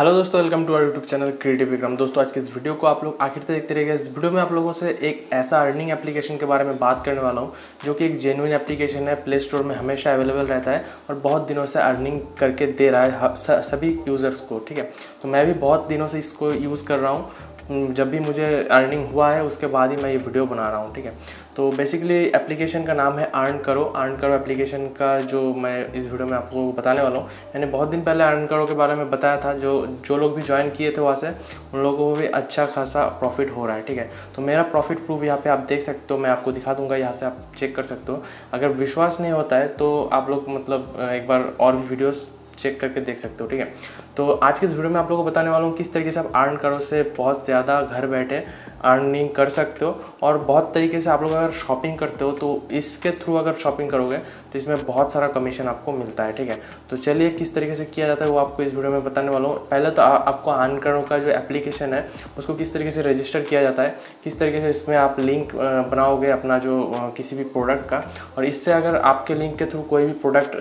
hello दोस्तों welcome to our YouTube channel creative Vikram दोस्तों आज के इस वीडियो को आप लोग आखिर तक देखते रहेगा इस वीडियो में आप लोगों से एक ऐसा अर्निंग एप्लीकेशन के बारे में बात करने वाला हूँ जो कि एक जेनुइन एप्लीकेशन है प्ले स्टोर में हमेशा अवेलेबल रहता है और बहुत दिनों से अर्निंग करके दे रहा है सभी यूज़र्स को ठीक है तो मैं भी बहुत दिनों से इसको यूज़ कर रहा हूँ हम्म, जब भी मुझे अर्निंग हुआ है उसके बाद ही मैं ये वीडियो बना रहा हूँ ठीक है तो बेसिकली एप्लीकेशन का नाम है अर्न करो अर्न करो एप्लीकेशन का जो मैं इस वीडियो में आपको बताने वाला हूँ मैंने बहुत दिन पहले अर्न करो के बारे में बताया था जो जो लोग भी ज्वाइन किए थे वहाँ से उन लोगों को भी अच्छा खासा प्रॉफिट हो रहा है ठीक है तो मेरा प्रॉफिट प्रूफ यहाँ पे आप देख सकते हो मैं आपको दिखा दूंगा यहाँ से आप चेक कर सकते हो अगर विश्वास नहीं होता है तो आप लोग मतलब एक बार और भी वीडियोज़ चेक करके देख सकते हो ठीक है तो आज के इस वीडियो में आप लोगों को बताने वाला हूँ किस तरीके से आप अर्न करो से बहुत ज़्यादा घर बैठे अर्निंग कर सकते हो और बहुत तरीके से आप लोग अगर शॉपिंग करते हो तो इसके थ्रू अगर शॉपिंग करोगे तो इसमें बहुत सारा कमीशन आपको मिलता है ठीक है तो चलिए किस तरीके से किया जाता है वो आपको इस वीडियो में बताने वाला हूँ पहले तो आ, आपको आनकरों का जो एप्लीकेशन है उसको किस तरीके से रजिस्टर किया जाता है किस तरीके से इसमें आप लिंक बनाओगे अपना जो किसी भी प्रोडक्ट का और इससे अगर आपके लिंक के थ्रू कोई भी प्रोडक्ट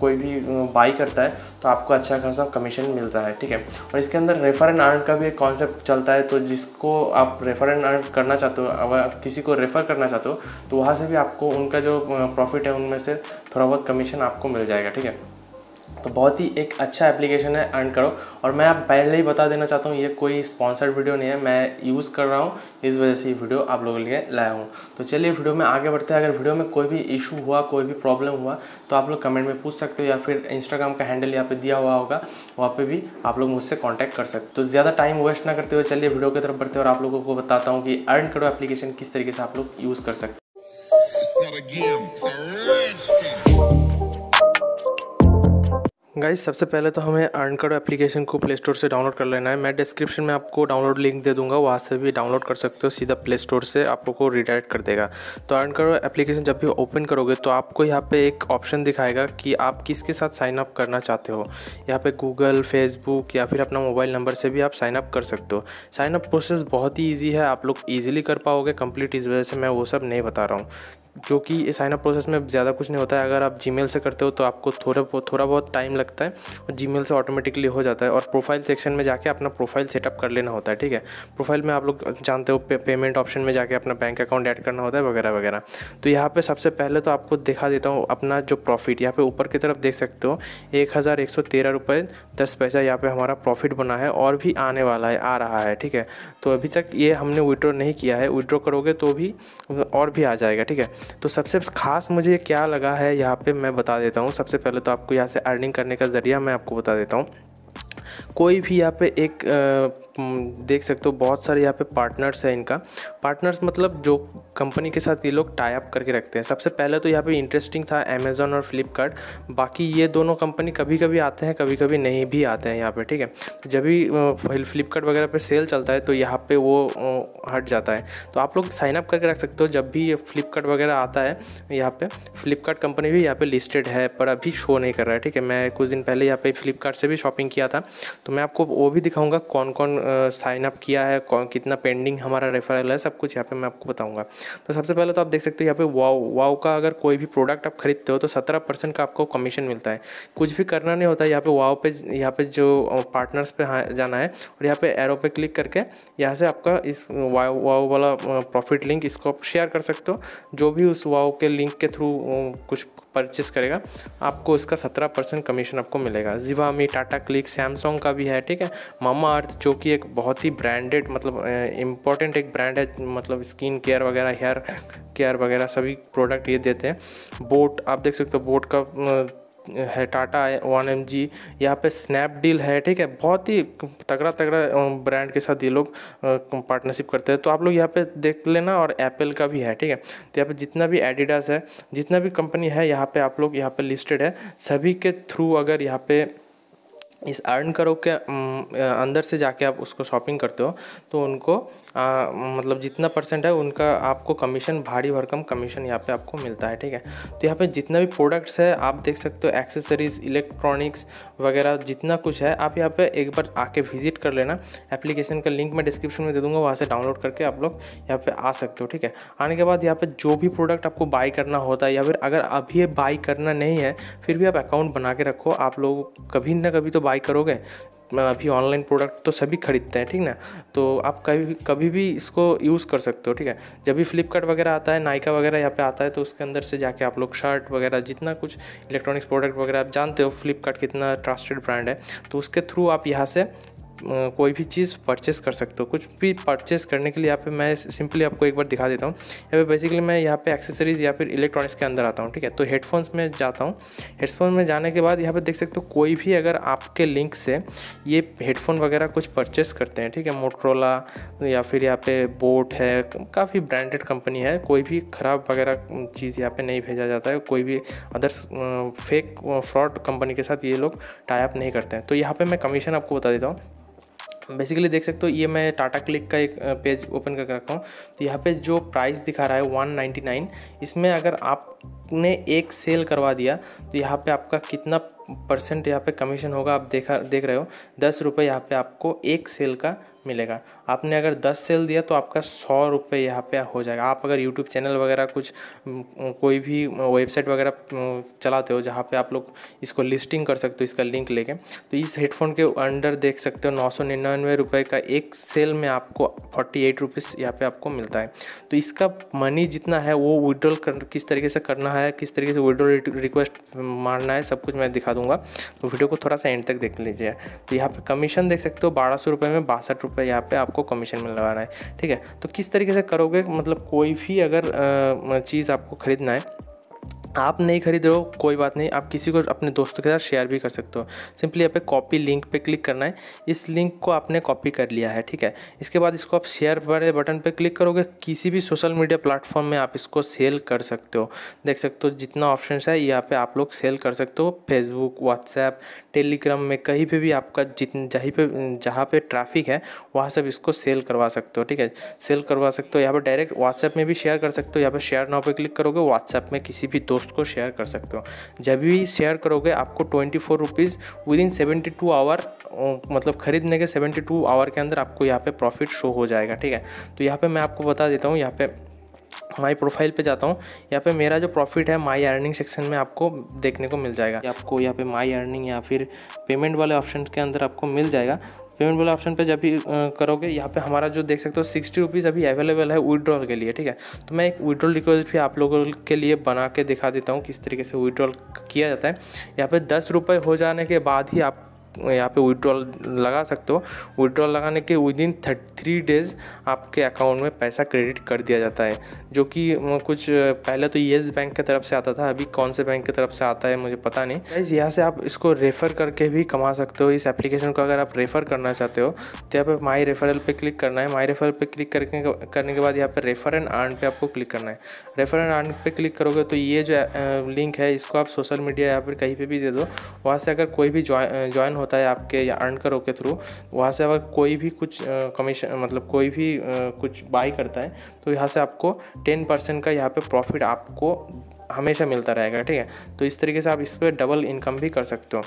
कोई भी बाई करता है तो आपको अच्छा खासा कमीशन मिलता है ठीक है और इसके अंदर रेफर एंड अर्न का भी एक कॉन्सेप्ट चलता है तो जिसको आप रेफर एंड अर्न करना चाहते हो अगर आप किसी को रेफ़र करना चाहते हो तो वहाँ से भी आपको उनका जो प्रॉफिट है उनमें से थोड़ा बहुत कमीशन आपको मिल जाएगा ठीक है तो बहुत ही एक अच्छा एप्लीकेशन है अर्न करो और मैं आप पहले ही बता देना चाहता हूँ ये कोई स्पॉन्सर्ड वीडियो नहीं है मैं यूज़ कर रहा हूँ इस वजह से ये वीडियो आप लोगों के लिए लाया हूँ तो चलिए वीडियो में आगे बढ़ते हैं अगर वीडियो में कोई भी इशू हुआ कोई भी प्रॉब्लम हुआ तो आप लोग कमेंट में पूछ सकते हो या फिर इंस्टाग्राम का हैंडल यहाँ पर दिया हुआ होगा वहाँ पर भी आप लोग मुझसे कॉन्टैक्ट कर सकते तो ज़्यादा टाइम वेस्ट ना करते हुए चलिए वीडियो की तरफ बढ़ते और आप लोगों को बताता हूँ कि अर्न करो एप्लीकेशन किस तरीके से आप लोग यूज़ कर सकते गाइज सबसे पहले तो हमें अर्न करो एप्लीकेशन को प्ले स्टोर से डाउनलोड कर लेना है मैं डिस्क्रिप्शन में आपको डाउनलोड लिंक दे दूंगा वहाँ से भी डाउनलोड कर सकते हो सीधा प्ले स्टोर से आपको रिडायरेक्ट कर देगा तो अर्न करो एप्लीकेशन जब भी ओपन करोगे तो आपको यहाँ पे एक ऑप्शन दिखाएगा कि आप किसके साथ साइन अप करना चाहते हो यहाँ पर गूगल फेसबुक या फिर अपना मोबाइल नंबर से भी आप साइन अप कर सकते हो साइन अप प्रोसेस बहुत ही ईजी है आप लोग ईजिली कर पाओगे कंप्लीट इस वजह से मैं वो सब नहीं बता रहा हूँ जो कि साइनअप प्रोसेस में ज़्यादा कुछ नहीं होता है अगर आप जी से करते हो तो आपको थोड़ा थोड़ा बहुत टाइम लगता है और जी से ऑटोमेटिकली हो जाता है और प्रोफाइल सेक्शन में जाके अपना प्रोफाइल सेटअप कर लेना होता है ठीक है प्रोफाइल में आप लोग जानते हो पे, पेमेंट ऑप्शन में जाके अपना बैंक अकाउंट ऐड करना होता है वगैरह वगैरह तो यहाँ पर सबसे पहले तो आपको दिखा देता हूँ अपना जो प्रॉफिट यहाँ पर ऊपर की तरफ देख सकते हो एक हज़ार एक सौ तेरह रुपये दस पैसा यहाँ पर हमारा प्रॉफिट बना है और भी आने वाला है आ रहा है ठीक है तो अभी तक ये हमने विड्रॉ नहीं किया है विड्रॉ करोगे तो भी और भी आ जाएगा ठीक है तो सबसे ख़ास मुझे क्या लगा है यहाँ पे मैं बता देता हूँ सबसे पहले तो आपको यहाँ से अर्निंग करने का ज़रिया मैं आपको बता देता हूँ कोई भी यहाँ पे एक देख सकते हो बहुत सारे यहाँ पे पार्टनर्स हैं इनका पार्टनर्स मतलब जो कंपनी के साथ ये लोग टाई अप करके रखते हैं सबसे पहले तो यहाँ पे इंटरेस्टिंग था अमेज़ोन और फ्लिपकार्ट बाकी ये दोनों कंपनी कभी कभी आते हैं कभी कभी नहीं भी आते हैं यहाँ पे ठीक है जब भी फ्लिपकार्ट वगैरह पे सेल चलता है तो यहाँ पे वो हट जाता है तो आप लोग साइन अप करके रख सकते हो जब भी ये फ्लिपकार्ट वगैरह आता है यहाँ पे फ्लिपकार्ट कंपनी भी यहाँ पे लिस्टेड है पर अभी शो नहीं कर रहा है ठीक है मैं कुछ दिन पहले यहाँ पे फ्लिपकार्ट से भी शॉपिंग किया था तो मैं आपको वो भी दिखाऊंगा कौन कौन साइन अप किया है कितना पेंडिंग हमारा रेफरल है सब कुछ यहाँ पे मैं आपको बताऊँगा तो सबसे पहले तो आप देख सकते हो यहाँ पे वाओ वाओ का अगर कोई भी प्रोडक्ट आप खरीदते हो तो सत्रह परसेंट का आपको कमीशन मिलता है कुछ भी करना नहीं होता है यहाँ पे वाओ पे यहाँ पे जो पार्टनर्स पे हाँ, जाना है और यहाँ पे एरो पे क्लिक करके यहाँ से आपका इस वाओ वाओ वाला प्रॉफिट लिंक इसको आप शेयर कर सकते हो जो भी उस वाओ के लिंक के थ्रू कुछ परचेस करेगा आपको इसका सत्रह परसेंट कमीशन आपको मिलेगा जिवामी टाटा क्लिक सैमसंग का भी है ठीक है मामा अर्थ जो कि एक बहुत ही ब्रांडेड मतलब इम्पॉर्टेंट एक ब्रांड है मतलब स्किन केयर वगैरह हेयर केयर वगैरह सभी प्रोडक्ट ये देते हैं बोट आप देख सकते हो बोट का है टाटा है वन एम जी यहाँ पर स्नैपडील है ठीक है बहुत ही तगड़ा तगड़ा ब्रांड के साथ ये लोग पार्टनरशिप करते हैं तो आप लोग यहाँ पे देख लेना और एप्पल का भी है ठीक है तो यहाँ पे जितना भी एडिडास है जितना भी कंपनी है यहाँ पे आप लोग यहाँ पे लिस्टेड है सभी के थ्रू अगर यहाँ पे इस अर्न करो के अंदर से जाके आप उसको शॉपिंग करते हो तो उनको आ, मतलब जितना परसेंट है उनका आपको कमीशन भारी भरकम कमीशन यहाँ पे आपको मिलता है ठीक है तो यहाँ पे जितना भी प्रोडक्ट्स है आप देख सकते हो एक्सेसरीज इलेक्ट्रॉनिक्स वगैरह जितना कुछ है आप यहाँ पे एक बार आके विजिट कर लेना एप्लीकेशन का लिंक मैं डिस्क्रिप्शन में दे दूँगा वहाँ से डाउनलोड करके आप लोग यहाँ पर आ सकते हो ठीक है आने के बाद यहाँ पर जो भी प्रोडक्ट आपको बाई करना होता है या फिर अगर अभी बाई करना नहीं है फिर भी आप अकाउंट बना के रखो आप लोग कभी ना कभी तो बाई करोगे अभी ऑनलाइन प्रोडक्ट तो सभी खरीदते हैं ठीक ना तो आप कभी कभी भी इसको यूज़ कर सकते हो ठीक है जब भी फ्लिपकार्ट वगैरह आता है नायका वगैरह यहाँ पे आता है तो उसके अंदर से जाके आप लोग शर्ट वगैरह जितना कुछ इलेक्ट्रॉनिक्स प्रोडक्ट वगैरह आप जानते हो फ्लिपकार्ट कितना ट्रस्टेड ब्रांड है तो उसके थ्रू आप यहाँ से कोई भी चीज़ परचेस कर सकते हो कुछ भी परचेस करने के लिए यहाँ पे मैं सिंपली आपको एक बार दिखा देता हूँ यहाँ पे बेसिकली मैं यहाँ पे एक्सेसरीज या फिर इलेक्ट्रॉनिक्स के अंदर आता हूँ ठीक है तो हेडफोन्स में जाता हूँ हेडफोन में जाने के बाद यहाँ पर देख सकते हो कोई भी अगर आपके लिंक से ये हेडफोन वगैरह कुछ परचेस करते हैं ठीक है मोटरोला या फिर यहाँ पे बोट है काफ़ी ब्रांडेड कंपनी है कोई भी ख़राब वगैरह चीज़ यहाँ पे नहीं भेजा जाता है कोई भी अदर्स फेक फ्रॉड कंपनी के साथ ये लोग टाइप नहीं करते हैं तो यहाँ पे मैं कमीशन आपको बता देता हूँ बेसिकली देख सकते हो ये मैं टाटा क्लिक का एक पेज ओपन करके रखा हूँ तो यहाँ पे जो प्राइस दिखा रहा है 199 इसमें अगर आपने एक सेल करवा दिया तो यहाँ पे आपका कितना परसेंट यहाँ पे कमीशन होगा आप देखा देख रहे हो दस रुपये यहाँ पे आपको एक सेल का मिलेगा आपने अगर दस सेल दिया तो आपका सौ रुपये यहाँ पर हो जाएगा आप अगर यूट्यूब चैनल वगैरह कुछ कोई भी वेबसाइट वगैरह चलाते हो जहाँ पे आप लोग इसको लिस्टिंग कर सकते हो इसका लिंक लेके तो इस हेडफोन के अंडर देख सकते हो नौ सौ निन्यानवे रुपये का एक सेल में आपको फोर्टी एट रुपीज़ यहाँ पर आपको मिलता है तो इसका मनी जितना है वो विड्रॉल कर किस तरीके से करना है किस तरीके से विड्रॉल रिक्वेस्ट मारना है सब कुछ मैं दिखा दूँगा तो वीडियो को थोड़ा सा एंड तक देख लीजिए तो यहाँ पर कमीशन देख सकते हो बारह सौ रुपये में बासठ रुपये यहाँ पे आपको कमीशन मिलवाना है ठीक है तो किस तरीके से करोगे मतलब कोई भी अगर चीज़ आपको ख़रीदना है आप नहीं खरीद रहे हो कोई बात नहीं आप किसी को अपने दोस्तों के साथ शेयर भी कर सकते हो सिंपली यहाँ पे कॉपी लिंक पे क्लिक करना है इस लिंक को आपने कॉपी कर लिया है ठीक है इसके बाद इसको आप शेयर वाले बटन पे क्लिक करोगे किसी भी सोशल मीडिया प्लेटफॉर्म में आप इसको सेल कर सकते हो देख सकते हो जितना ऑप्शन है यहाँ पर आप लोग सेल कर सकते हो फेसबुक व्हाट्सएप टेलीग्राम में कहीं पर भी आपका जित जहीं पर जहाँ पर ट्रैफिक है वहाँ सब इसको सेल करवा सकते हो ठीक है सेल करवा सकते हो यहाँ पर डायरेक्ट व्हाट्सएप में भी शेयर कर सकते हो यहाँ पर शेयर नाव पर क्लिक करोगे व्हाट्सएप में किसी भी दोस्त दोस्त को शेयर कर सकते हो जब भी शेयर करोगे आपको twenty four rupees within seventy two hour मतलब ख़रीदने के सेवेंटी टू आवर के अंदर आपको यहाँ पे प्रॉफिट शो हो जाएगा ठीक है तो यहाँ पे मैं आपको बता देता हूँ यहाँ पे माई प्रोफाइल पे जाता हूँ यहाँ पे मेरा जो प्रॉफिट है माई अर्निंग सेक्शन में आपको देखने को मिल जाएगा आपको यहाँ पे माई अर्निंग या फिर पेमेंट वाले ऑप्शन के अंदर आपको मिल जाएगा पेमेंट वाला ऑप्शन पे जब भी करोगे यहाँ पे हमारा जो देख सकते हो सिक्सटी रुपीज़ अभी अवेलेबल है विदड्रॉल के लिए ठीक है तो मैं एक विदड्रॉल रिक्वेस्ट भी आप लोगों के लिए बना के दिखा देता हूँ किस तरीके से विदड्रॉल किया जाता है यहाँ पर दस रुपये हो जाने के बाद ही आप यहाँ पे विड्रॉल लगा सकते हो विड्रॉल लगाने के विद इन थ्री डेज़ आपके अकाउंट में पैसा क्रेडिट कर दिया जाता है जो कि कुछ पहले तो येस बैंक की तरफ से आता था अभी कौन से बैंक की तरफ से आता है मुझे पता नहीं गाइज यहाँ से आप इसको रेफ़र करके भी कमा सकते हो इस एप्लीकेशन को अगर आप रेफ़र करना चाहते हो तो यहाँ पर माई रेफरल पर क्लिक करना है माई रेफरल पर क्लिक करके करने के बाद यहाँ पर रेफर एंड आर्न पर आपको क्लिक करना है रेफर एंड आर्न पर क्लिक करोगे तो ये जो लिंक है इसको आप सोशल मीडिया या फिर कहीं पर भी दे दो वहाँ से अगर कोई भी ज्वाइन हो होता है आपके या अर्न करो के थ्रू वहाँ से अगर कोई भी कुछ कमीशन मतलब कोई भी कुछ बाई करता है तो यहाँ से आपको टेन परसेंट का यहाँ पे प्रॉफिट आपको हमेशा मिलता रहेगा ठीक है तो इस तरीके से आप इस पर डबल इनकम भी कर सकते हो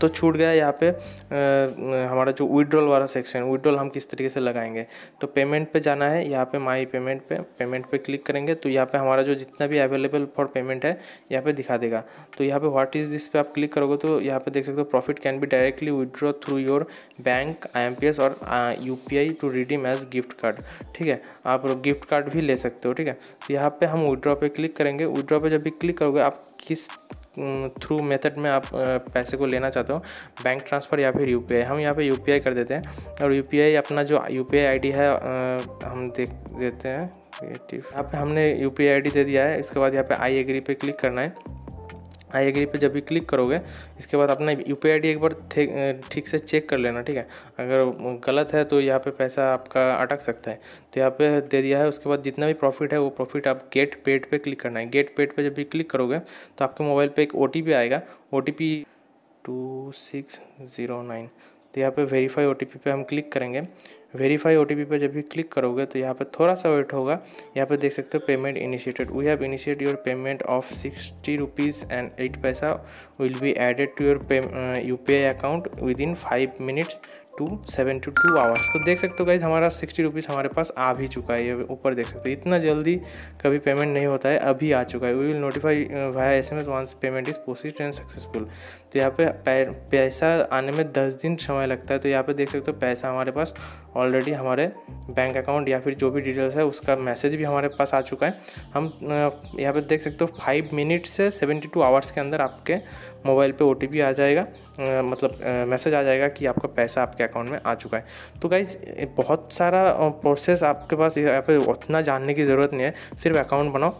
तो छूट गया यहाँ पे आ, हमारा जो विड्रॉल वाला सेक्शन विड्रॉल हम किस तरीके से लगाएंगे तो पेमेंट पे जाना है यहाँ पे माई पेमेंट पे पेमेंट पे क्लिक करेंगे तो यहाँ पे हमारा जो जितना भी अवेलेबल फॉर पेमेंट है यहाँ पे दिखा देगा तो यहाँ पे व्हाट इज़ दिस पे आप क्लिक करोगे तो यहाँ पे देख सकते हो प्रॉफिट कैन भी directly withdraw through your bank I और you to redeem as gift card ठीक है आप गिफ्ट कार्ड भी ले सकते हो ठीक है तो यहाँ पर हम विड्रॉ पर क्लिक करेंगे विड्रॉ पर जब भी क्लिक करोगे आप किस थ्रू मेथड में आप पैसे को लेना चाहते हो बैंक ट्रांसफ़र या फिर यू हम यहाँ पे यू कर देते हैं और यू अपना जो यू आई है हम देख देते हैं यहाँ पे हमने यू पी दे दिया है इसके बाद यहाँ पे आई एग्री पे क्लिक करना है आई एग्री पे जब भी क्लिक करोगे इसके बाद अपना यू पी एक बार ठीक से चेक कर लेना ठीक है अगर गलत है तो यहाँ पे पैसा आपका अटक सकता है तो यहाँ पे दे दिया है उसके बाद जितना भी प्रॉफिट है वो प्रॉफिट आप गेट पेड पे क्लिक करना है गेट पेड पे जब भी क्लिक करोगे तो आपके मोबाइल पे एक ओ आएगा O T two six zero nine तो यहाँ पे वेरीफाई ओ पे हम क्लिक करेंगे वेरीफाई ओ पे जब भी क्लिक करोगे तो यहाँ पे थोड़ा सा वेट होगा यहाँ पे देख सकते हो payment initiated we have initiate your payment of sixty rupees and eight paisa will be added to your PayU account within five minutes to seven two two hours तो देख सकते हो गाइज हमारा सिक्सटी रुपीज़ हमारे पास आ भी चुका है ये ऊपर देख सकते हो इतना जल्दी कभी पेमेंट नहीं होता है अभी आ चुका है we will notify via S M S once payment is proceed and successful तो यहाँ पे पैसा आने में दस दिन समय लगता है तो यहाँ पे देख सकते हो पैसा हमारे पास ऑलरेडी हमारे बैंक अकाउंट या फिर जो भी डिटेल्स है उसका मैसेज भी हमारे पास आ चुका है हम uh, यहाँ पे देख सकते हो फाइव मिनट से सेवेंटी टू आवर्स के अंदर आपके मोबाइल पे ओ आ जाएगा मतलब मैसेज आ जाएगा कि आपका पैसा आपके अकाउंट में आ चुका है तो गाइज बहुत सारा प्रोसेस आपके पास उतना जानने की ज़रूरत नहीं है सिर्फ अकाउंट बनाओ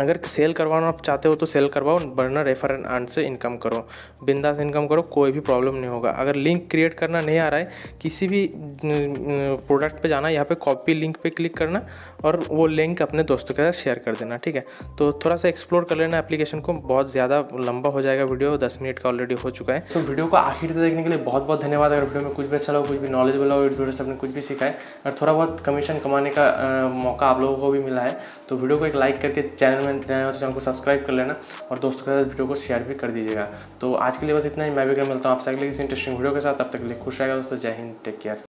अगर सेल करवाना आप चाहते हो तो सेल करवाओ बर्नर रेफर एंड आंट से इनकम करो बिंदास इनकम करो कोई भी प्रॉब्लम नहीं होगा अगर लिंक क्रिएट करना नहीं आ रहा है किसी भी प्रोडक्ट पे जाना यहाँ पे कॉपी लिंक पे क्लिक करना और वो लिंक अपने दोस्तों के साथ शेयर कर देना ठीक है तो थोड़ा सा एक्सप्लोर कर लेना एप्लीकेशन को बहुत ज़्यादा लंबा हो जाएगा वीडियो दस मिनट का ऑलरेडी हो चुका है सो so, वीडियो को आखिर तक देखने के लिए बहुत बहुत धन्यवाद अगर वीडियो में कुछ भी अच्छा लगा कुछ भी नॉलेजेबल हो वीडियो से कुछ भी सीखा है और थोड़ा बहुत कमीशन कमाने का मौका आप लोगों को भी मिला है तो वीडियो को एक लाइक करके चैनल में हो तो चैनल को सब्सक्राइब कर लेना और दोस्तों के साथ वीडियो को शेयर भी कर दीजिएगा तो आज के लिए बस इतना ही मैं भी कर मिलता हूँ आपसे अगले किसी इंटरेस्टिंग वीडियो के साथ तब तक के लिए खुश रहेगा दोस्तों जय हिंद टेक केयर